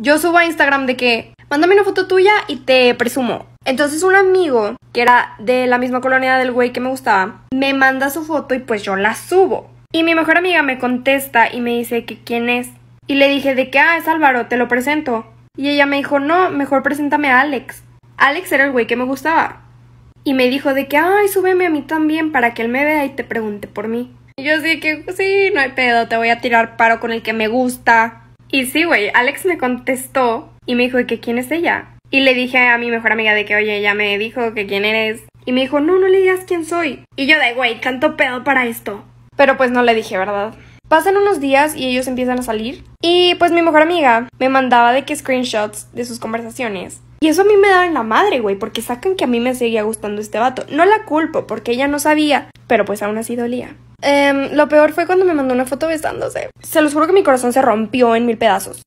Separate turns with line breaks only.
yo subo a Instagram de que, mándame una foto tuya y te presumo. Entonces un amigo, que era de la misma colonia del güey que me gustaba, me manda su foto y pues yo la subo. Y mi mejor amiga me contesta y me dice que quién es. Y le dije de que, ah, es Álvaro, te lo presento. Y ella me dijo, no, mejor preséntame a Alex. Alex era el güey que me gustaba. Y me dijo de que, ay, súbeme a mí también para que él me vea y te pregunte por mí. Y yo dije que, sí, no hay pedo, te voy a tirar paro con el que me gusta. Y sí, güey, Alex me contestó y me dijo que quién es ella. Y le dije a mi mejor amiga de que, oye, ella me dijo que quién eres. Y me dijo, no, no le digas quién soy. Y yo de, güey, canto pedo para esto. Pero pues no le dije, ¿verdad? Pasan unos días y ellos empiezan a salir. Y pues mi mejor amiga me mandaba de que screenshots de sus conversaciones. Y eso a mí me daba en la madre, güey, porque sacan que a mí me seguía gustando este vato. No la culpo, porque ella no sabía, pero pues aún así dolía. Em, lo peor fue cuando me mandó una foto besándose. Se los juro que mi corazón se rompió en mil pedazos.